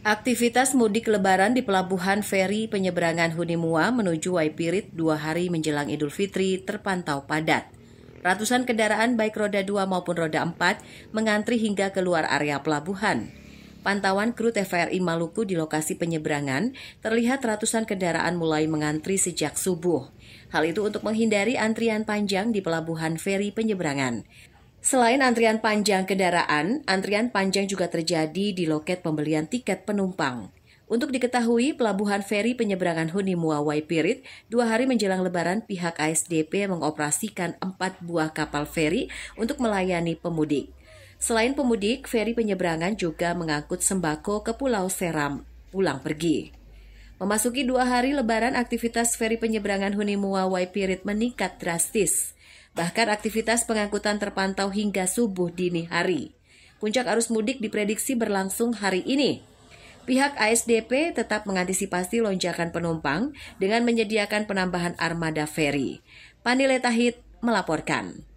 Aktivitas mudik lebaran di pelabuhan feri penyeberangan Hunimua menuju Waipirit dua hari menjelang Idul Fitri terpantau padat. Ratusan kendaraan baik roda dua maupun roda empat mengantri hingga keluar area pelabuhan. Pantauan kru TVRI Maluku di lokasi penyeberangan terlihat ratusan kendaraan mulai mengantri sejak subuh. Hal itu untuk menghindari antrian panjang di pelabuhan feri penyeberangan. Selain antrian panjang kendaraan, antrian panjang juga terjadi di loket pembelian tiket penumpang. Untuk diketahui, pelabuhan feri penyeberangan Huni Muawai Pirit, dua hari menjelang lebaran pihak ASDP mengoperasikan empat buah kapal feri untuk melayani pemudik. Selain pemudik, feri penyeberangan juga mengangkut sembako ke Pulau Seram pulang pergi. Memasuki dua hari lebaran, aktivitas feri penyeberangan Huni Muawai Pirit meningkat drastis. Bahkan aktivitas pengangkutan terpantau hingga subuh dini hari. Puncak arus mudik diprediksi berlangsung hari ini. Pihak ASDP tetap mengantisipasi lonjakan penumpang dengan menyediakan penambahan armada feri. Panileta Hit melaporkan.